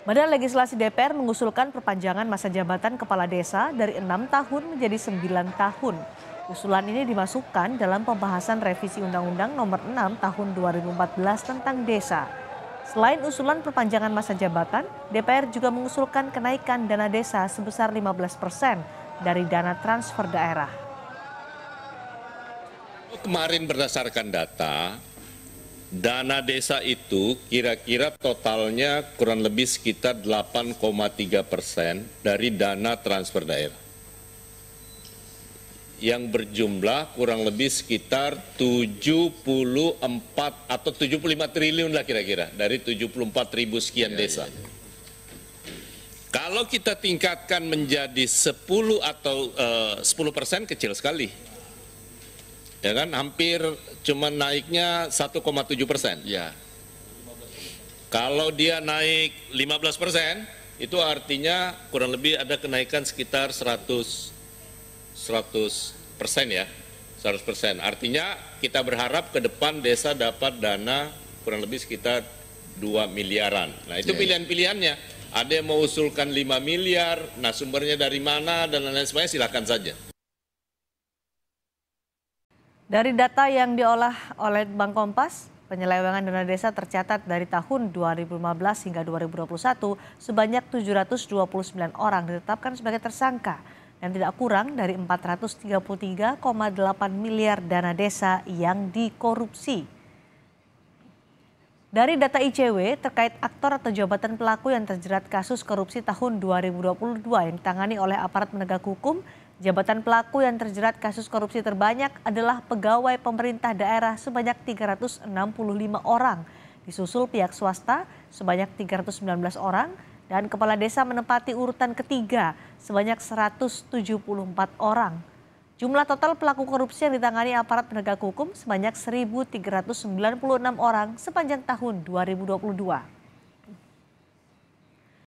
Badan Legislasi DPR mengusulkan perpanjangan masa jabatan kepala desa dari enam tahun menjadi sembilan tahun. Usulan ini dimasukkan dalam pembahasan revisi Undang-Undang Nomor 6 Tahun 2014 tentang Desa. Selain usulan perpanjangan masa jabatan, DPR juga mengusulkan kenaikan dana desa sebesar 15 persen dari dana transfer daerah. Kemarin berdasarkan data, Dana desa itu kira-kira totalnya kurang lebih sekitar 8,3 persen dari dana transfer daerah. Yang berjumlah kurang lebih sekitar 74 atau 75 triliun lah kira-kira dari 74 ribu sekian iya, desa. Iya, iya. Kalau kita tingkatkan menjadi 10 atau eh, uh, 10 persen kecil sekali ya kan hampir cuma naiknya 1,7 persen. Ya. Kalau dia naik 15 persen, itu artinya kurang lebih ada kenaikan sekitar 100 100 persen ya, 100 persen. Artinya kita berharap ke depan desa dapat dana kurang lebih sekitar 2 miliaran. Nah itu ya, ya. pilihan-pilihannya. Ada yang mau usulkan 5 miliar, nah sumbernya dari mana dan lain-lain sebagainya silahkan saja. Dari data yang diolah oleh Bank Kompas, penyelewengan dana desa tercatat dari tahun 2015 hingga 2021 sebanyak 729 orang ditetapkan sebagai tersangka dan tidak kurang dari 433,8 miliar dana desa yang dikorupsi. Dari data ICW terkait aktor atau jabatan pelaku yang terjerat kasus korupsi tahun 2022 yang ditangani oleh aparat penegak hukum Jabatan pelaku yang terjerat kasus korupsi terbanyak adalah pegawai pemerintah daerah sebanyak 365 orang, disusul pihak swasta sebanyak 319 orang, dan kepala desa menempati urutan ketiga sebanyak 174 orang. Jumlah total pelaku korupsi yang ditangani aparat penegak hukum sebanyak 1.396 orang sepanjang tahun 2022.